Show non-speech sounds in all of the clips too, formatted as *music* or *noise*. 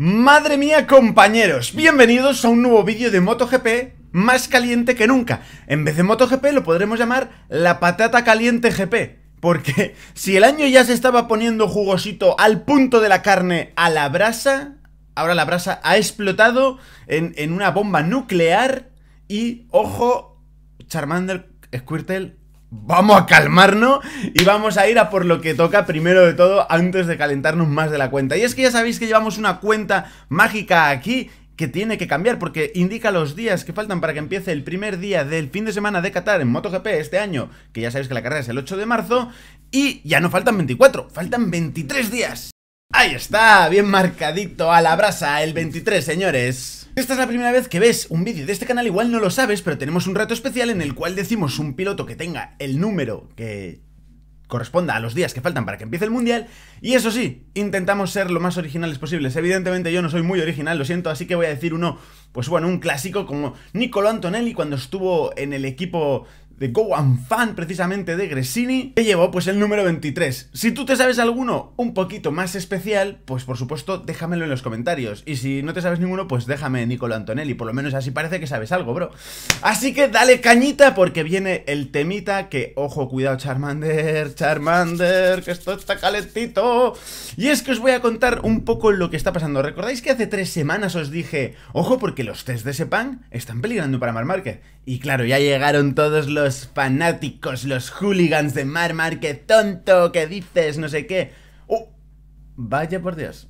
Madre mía compañeros, bienvenidos a un nuevo vídeo de MotoGP más caliente que nunca. En vez de MotoGP lo podremos llamar la patata caliente GP. Porque si el año ya se estaba poniendo jugosito al punto de la carne a la brasa, ahora la brasa ha explotado en, una bomba nuclear y, ojo, Charmander, Squirtle, vamos a calmarnos y vamos a ir a por lo que toca primero de todo antes de calentarnos más de la cuenta. Y es que ya sabéis que llevamos una cuenta mágica aquí que tiene que cambiar porque indica los días que faltan para que empiece el primer día del fin de semana de Qatar en MotoGP este año, que ya sabéis que la carrera es el 8 de marzo, y ya no faltan 24, faltan 23 días. Ahí está, bien marcadito a la brasa el 23, señores. Esta es la primera vez que ves un vídeo de este canal, igual no lo sabes, pero tenemos un reto especial en el cual decimos un piloto que tenga el número que corresponda a los días que faltan para que empiece el mundial. Y eso sí, intentamos ser lo más originales posibles. Evidentemente yo no soy muy original, lo siento, así que voy a decir uno, pues bueno, un clásico como Nicolo Antonelli cuando estuvo en el equipo de Go Fan, precisamente de Gresini, que llevó pues el número 23. Si tú te sabes alguno un poquito más especial, pues por supuesto déjamelo en los comentarios. Y si no te sabes ninguno, pues déjame Nicolo Antonelli, por lo menos así parece que sabes algo, bro. Así que dale cañita porque viene el temita que, ojo, cuidado Charmander, Charmander, que esto está calentito. Y es que os voy a contar un poco lo que está pasando. ¿Recordáis que hace tres semanas os dije, ojo porque los test de Sepan están peligrando para Mar Market? Y claro, ya llegaron todos los los fanáticos, los hooligans de Mar, qué tonto, que dices, no sé qué. Uh, vaya por Dios.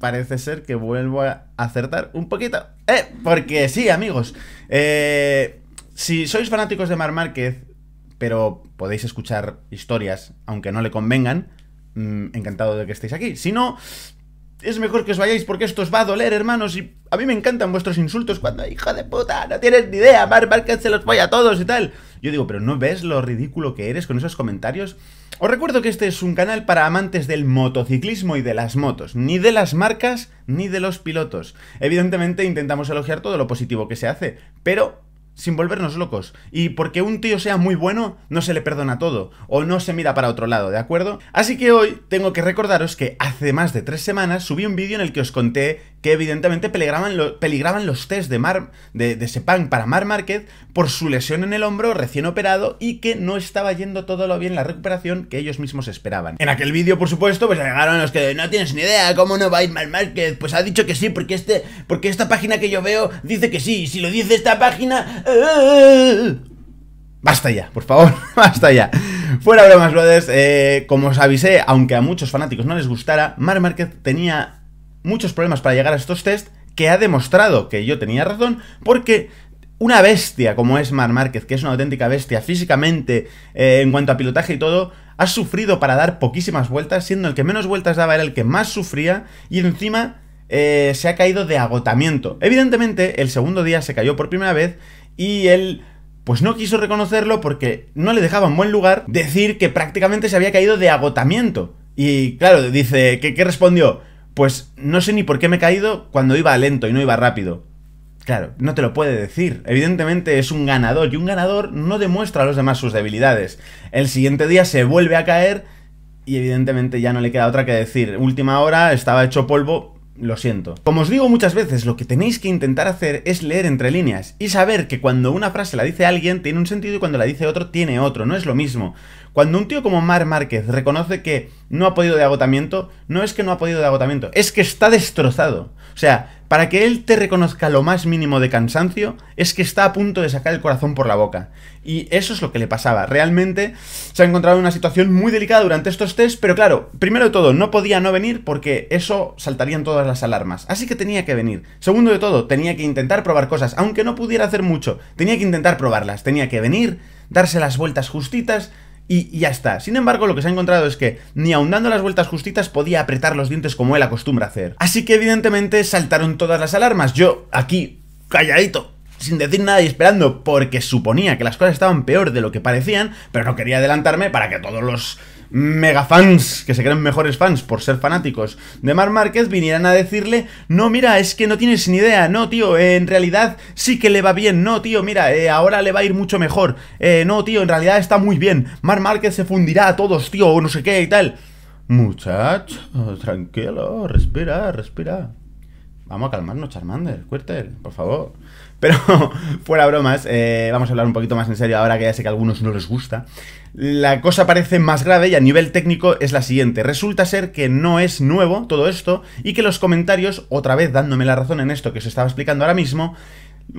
Parece ser que vuelvo a acertar un poquito. ¡Eh! Porque sí, amigos. Eh, si sois fanáticos de Mar Márquez, pero podéis escuchar historias, aunque no le convengan, mm, encantado de que estéis aquí. Si no, es mejor que os vayáis porque esto os va a doler, hermanos. Y a mí me encantan vuestros insultos cuando, hijo de puta, no tienes ni idea, Mar se los voy a todos y tal. Yo digo, pero ¿no ves lo ridículo que eres con esos comentarios? Os recuerdo que este es un canal para amantes del motociclismo y de las motos, ni de las marcas ni de los pilotos. Evidentemente intentamos elogiar todo lo positivo que se hace, pero sin volvernos locos. Y porque un tío sea muy bueno, no se le perdona todo, o no se mira para otro lado, ¿de acuerdo? Así que hoy tengo que recordaros que hace más de tres semanas subí un vídeo en el que os conté que evidentemente peligraban, los test de, Mar, de, Sepang para Mar Márquez por su lesión en el hombro recién operado y que no estaba yendo todo lo bien la recuperación que ellos mismos esperaban. En aquel vídeo, por supuesto, pues llegaron los que no tienes ni idea cómo no va a ir Mar Márquez, pues ha dicho que sí porque, este, porque esta página que yo veo dice que sí, y si lo dice esta página... ¡eh! Basta ya, por favor, *laughs* basta ya. Fuera bromas, brothers. Eh, como os avisé, aunque a muchos fanáticos no les gustara, Mar Márquez tenía muchos problemas para llegar a estos test, que ha demostrado que yo tenía razón, porque una bestia como es Mar Márquez, que es una auténtica bestia físicamente, eh, en cuanto a pilotaje y todo, ha sufrido para dar poquísimas vueltas, siendo el que menos vueltas daba era el que más sufría, y encima eh, se ha caído de agotamiento. Evidentemente, el segundo día se cayó por primera vez y él pues no quiso reconocerlo porque no le dejaba en buen lugar decir que prácticamente se había caído de agotamiento. Y claro, dice, que qué respondió? pues no sé ni por qué me he caído cuando iba lento y no iba rápido. Claro, no te lo puede decir. Evidentemente es un ganador y un ganador no demuestra a los demás sus debilidades. El siguiente día se vuelve a caer y evidentemente ya no le queda otra que decir, última hora, estaba hecho polvo, lo siento. Como os digo muchas veces, lo que tenéis que intentar hacer es leer entre líneas y saber que cuando una frase la dice alguien tiene un sentido y cuando la dice otro tiene otro, no es lo mismo. Cuando un tío como Mar Márquez reconoce que no ha podido de agotamiento, no es que no ha podido de agotamiento, es que está destrozado. O sea, para que él te reconozca lo más mínimo de cansancio, es que está a punto de sacar el corazón por la boca. Y eso es lo que le pasaba. Realmente se ha encontrado en una situación muy delicada durante estos test, pero claro, primero de todo, no podía no venir porque eso saltarían todas las alarmas. Así que tenía que venir. Segundo de todo, tenía que intentar probar cosas, aunque no pudiera hacer mucho. Tenía que intentar probarlas, tenía que venir, darse las vueltas justitas y ya está. Sin embargo, lo que se ha encontrado es que ni aun dando las vueltas justitas podía apretar los dientes como él acostumbra hacer. Así que evidentemente saltaron todas las alarmas. Yo, aquí, calladito, sin decir nada y esperando porque suponía que las cosas estaban peor de lo que parecían, pero no quería adelantarme para que todos los mega fans, que se creen mejores fans por ser fanáticos de Mar Márquez, vinieran a decirle, no, mira, es que no tienes ni idea, no, tío, en realidad sí que le va bien, no, tío, mira, eh, ahora le va a ir mucho mejor, eh, no, tío, en realidad está muy bien, Mar Márquez se fundirá a todos, tío, o no sé qué y tal. Muchacho, tranquilo, respira, respira. Vamos a calmarnos, Charmander, Quirtle, por favor. Pero *laughs* fuera bromas, eh, vamos a hablar un poquito más en serio ahora que ya sé que a algunos no les gusta. La cosa parece más grave y a nivel técnico es la siguiente. Resulta ser que no es nuevo todo esto y que los comentarios, otra vez dándome la razón en esto que os estaba explicando ahora mismo,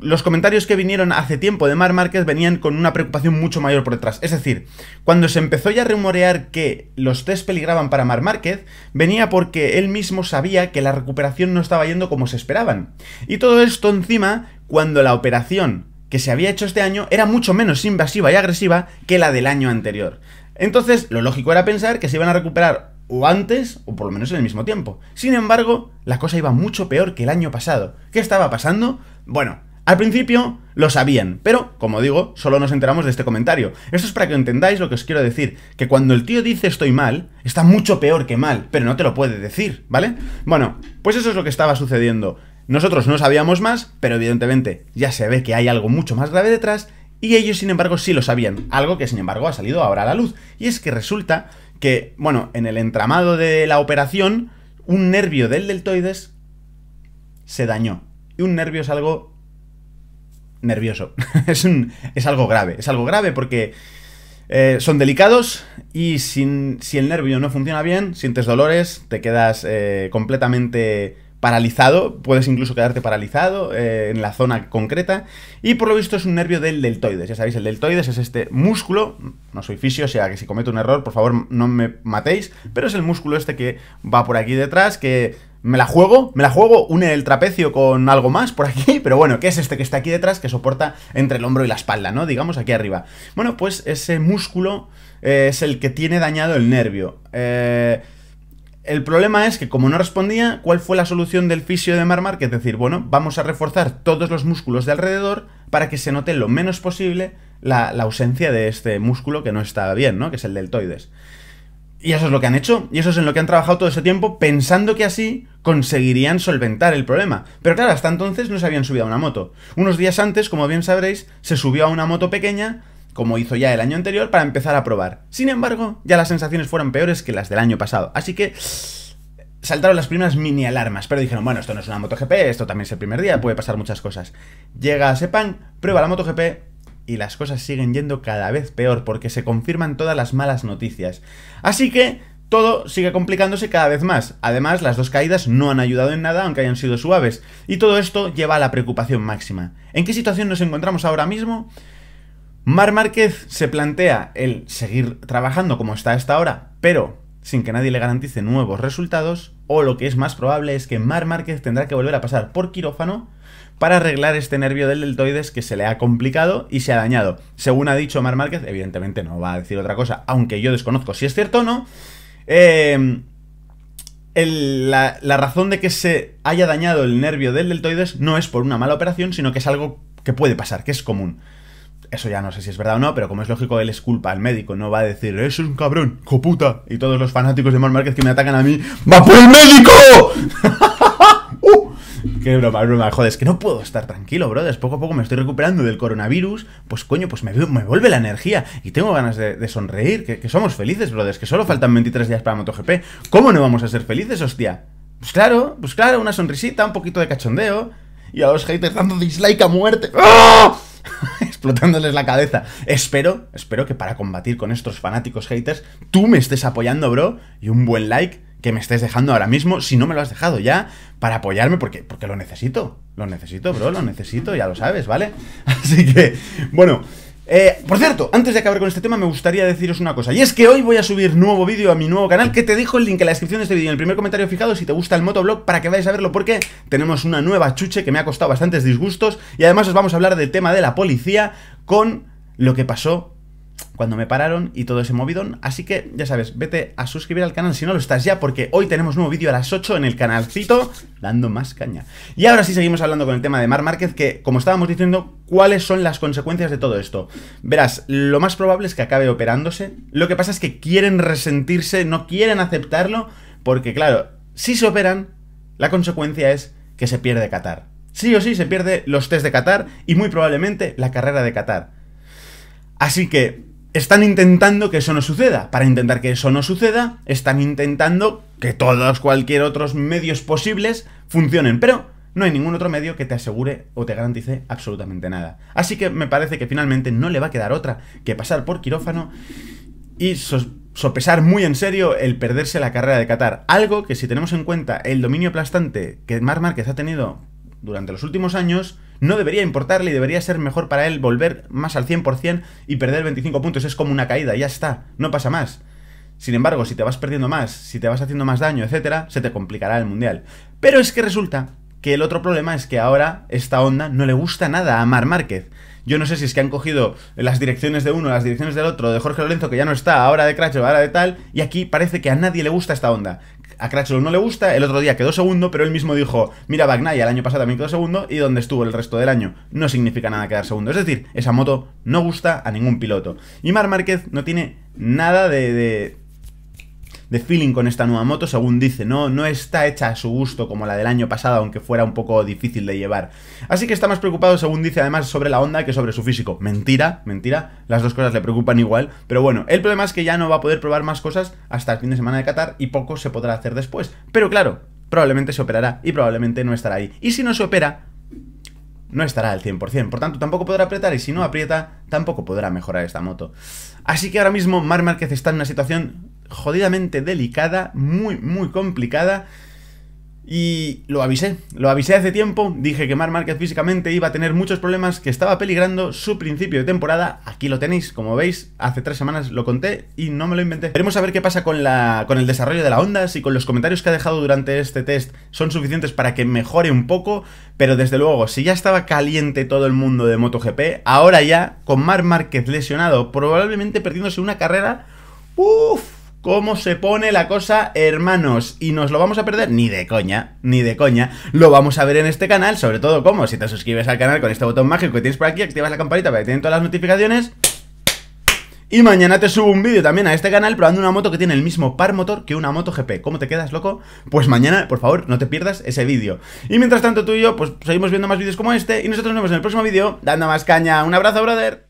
los comentarios que vinieron hace tiempo de Mar Márquez venían con una preocupación mucho mayor por detrás. Es decir, cuando se empezó ya a rumorear que los test peligraban para Mar Márquez, venía porque él mismo sabía que la recuperación no estaba yendo como se esperaban. Y todo esto encima, cuando la operación que se había hecho este año era mucho menos invasiva y agresiva que la del año anterior. Entonces, lo lógico era pensar que se iban a recuperar o antes, o por lo menos en el mismo tiempo. Sin embargo, la cosa iba mucho peor que el año pasado. ¿Qué estaba pasando? Bueno, al principio lo sabían, pero, como digo, solo nos enteramos de este comentario. Esto es para que entendáis lo que os quiero decir, que cuando el tío dice estoy mal, está mucho peor que mal, pero no te lo puede decir, ¿vale? Bueno, pues eso es lo que estaba sucediendo. Nosotros no sabíamos más, pero evidentemente ya se ve que hay algo mucho más grave detrás, y ellos, sin embargo, sí lo sabían, algo que, sin embargo, ha salido ahora a la luz. Y es que resulta que, bueno, en el entramado de la operación, un nervio del deltoides se dañó. Y un nervio es algo nervioso. *laughs* es, un, es algo grave, es algo grave porque eh, son delicados y sin, si el nervio no funciona bien, sientes dolores, te quedas eh, completamente paralizado, puedes incluso quedarte paralizado eh, en la zona concreta y por lo visto es un nervio del deltoides, ya sabéis, el deltoides es este músculo, no soy fisio, o sea que si cometo un error por favor no me matéis, pero es el músculo este que va por aquí detrás, que ¿Me la juego? ¿Me la juego? Une el trapecio con algo más por aquí, *laughs* pero bueno, ¿qué es este que está aquí detrás que soporta entre el hombro y la espalda, ¿no? Digamos aquí arriba. Bueno, pues ese músculo eh, es el que tiene dañado el nervio. Eh, el problema es que como no respondía, ¿cuál fue la solución del fisio de Marmar? Que es decir, bueno, vamos a reforzar todos los músculos de alrededor para que se note lo menos posible la, la ausencia de este músculo que no está bien, ¿no? Que es el deltoides. Y eso es lo que han hecho, y eso es en lo que han trabajado todo ese tiempo, pensando que así conseguirían solventar el problema. Pero claro, hasta entonces no se habían subido a una moto. Unos días antes, como bien sabréis, se subió a una moto pequeña, como hizo ya el año anterior, para empezar a probar. Sin embargo, ya las sensaciones fueron peores que las del año pasado. Así que saltaron las primeras mini alarmas, pero dijeron, bueno, esto no es una moto GP esto también es el primer día, puede pasar muchas cosas. Llega a Sepang, prueba la moto GP y las cosas siguen yendo cada vez peor porque se confirman todas las malas noticias. Así que todo sigue complicándose cada vez más. Además, las dos caídas no han ayudado en nada, aunque hayan sido suaves. Y todo esto lleva a la preocupación máxima. ¿En qué situación nos encontramos ahora mismo? Mar Márquez se plantea el seguir trabajando como está hasta ahora, pero sin que nadie le garantice nuevos resultados, o lo que es más probable es que Mar Márquez tendrá que volver a pasar por quirófano para arreglar este nervio del deltoides que se le ha complicado y se ha dañado. Según ha dicho Mar Márquez, evidentemente no va a decir otra cosa, aunque yo desconozco si es cierto o no, eh, la, razón de que se haya dañado el nervio del deltoides no es por una mala operación, sino que es algo que puede pasar, que es común. Eso ya no sé si es verdad o no, pero como es lógico, él es culpa al médico, no va a decir, eso es un cabrón, coputa. Y todos los fanáticos de Mar Márquez que me atacan a mí, ¡va por el médico! *laughs* que broma, broma. Joder, es que no puedo estar tranquilo, brother, Poco a poco me estoy recuperando del coronavirus. Pues coño, pues me, me vuelve la energía. Y tengo ganas de, sonreír. Que, somos felices, Es Que solo faltan 23 días para MotoGP. ¿Cómo no vamos a ser felices, hostia? Pues claro, pues claro, una sonrisita, un poquito de cachondeo. Y a los haters dando dislike a muerte. ¡Ah! *laughs* explotándoles la cabeza. Espero, espero que para combatir con estos fanáticos haters, tú me estés apoyando, bro. Y un buen like que me estés dejando ahora mismo, si no me lo has dejado ya, para apoyarme, porque, porque lo necesito. Lo necesito, bro, lo necesito, ya lo sabes, ¿vale? *laughs* Así que, bueno. Eh, por cierto, antes de acabar con este tema me gustaría deciros una cosa Y es que hoy voy a subir nuevo vídeo a mi nuevo canal Que te dejo el link en la descripción de este vídeo En el primer comentario fijado si te gusta el motoblog Para que vayáis a verlo porque tenemos una nueva chuche Que me ha costado bastantes disgustos Y además os vamos a hablar del tema de la policía Con lo que pasó cuando me pararon y todo ese movidón. Así que ya sabes, vete a suscribir al canal si no lo estás ya, porque hoy tenemos nuevo vídeo a las 8 en el canalcito, dando más caña. Y ahora sí seguimos hablando con el tema de Mar Márquez, que como estábamos diciendo, ¿cuáles son las consecuencias de todo esto? Verás, lo más probable es que acabe operándose. Lo que pasa es que quieren resentirse, no quieren aceptarlo, porque claro, si se operan, la consecuencia es que se pierde Qatar. Sí o sí se pierde los test de Qatar y muy probablemente la carrera de Qatar. Así que están intentando que eso no suceda. Para intentar que eso no suceda, están intentando que todos, cualquier otros medios posibles funcionen. Pero no hay ningún otro medio que te asegure o te garantice absolutamente nada. Así que me parece que finalmente no le va a quedar otra que pasar por quirófano y sopesar muy en serio el perderse la carrera de Qatar. Algo que si tenemos en cuenta el dominio aplastante que Mar Márquez ha tenido durante los últimos años, no debería importarle y debería ser mejor para él volver más al 100% y perder 25 puntos. Es como una caída, ya está, no pasa más. Sin embargo, si te vas perdiendo más, si te vas haciendo más daño, etcétera, se te complicará el mundial. Pero es que resulta que el otro problema es que ahora esta onda no le gusta nada a Mar Márquez. Yo no sé si es que han cogido las direcciones de uno, las direcciones del otro, de Jorge Lorenzo, que ya no está, ahora de Cracho, ahora de tal, y aquí parece que a nadie le gusta esta onda a Craxlow no le gusta, el otro día quedó segundo, pero él mismo dijo, mira Bagnaia el año pasado también quedó segundo y donde estuvo el resto del año. No significa nada quedar segundo. Es decir, esa moto no gusta a ningún piloto. Y Mar Márquez no tiene nada de de feeling con esta nueva moto, según dice, ¿no? No está hecha a su gusto como la del año pasado, aunque fuera un poco difícil de llevar. Así que está más preocupado, según dice además, sobre la onda que sobre su físico. Mentira, mentira, las dos cosas le preocupan igual, pero bueno, el problema es que ya no va a poder probar más cosas hasta el fin de semana de Qatar y poco se podrá hacer después. Pero claro, probablemente se operará y probablemente no estará ahí. Y si no se opera, no estará al 100%, por tanto tampoco podrá apretar y si no aprieta, tampoco podrá mejorar esta moto. Así que ahora mismo Mar Márquez está en una situación jodidamente delicada, muy, muy complicada. Y lo avisé, lo avisé hace tiempo, dije que Mar Márquez físicamente iba a tener muchos problemas, que estaba peligrando su principio de temporada, aquí lo tenéis, como veis, hace tres semanas lo conté y no me lo inventé. Veremos a ver qué pasa con, la, con el desarrollo de la onda, si con los comentarios que ha dejado durante este test son suficientes para que mejore un poco, pero desde luego, si ya estaba caliente todo el mundo de MotoGP, ahora ya, con Mar Márquez lesionado, probablemente perdiéndose una carrera, uff, cómo se pone la cosa, hermanos. Y nos lo vamos a perder ni de coña, ni de coña. Lo vamos a ver en este canal, sobre todo cómo. Si te suscribes al canal con este botón mágico que tienes por aquí, activas la campanita para que tienen todas las notificaciones. Y mañana te subo un vídeo también a este canal probando una moto que tiene el mismo par motor que una moto GP. ¿Cómo te quedas, loco? Pues mañana, por favor, no te pierdas ese vídeo. Y mientras tanto tú y yo, pues seguimos viendo más vídeos como este. Y nosotros nos vemos en el próximo vídeo, dando más caña. Un abrazo, brother.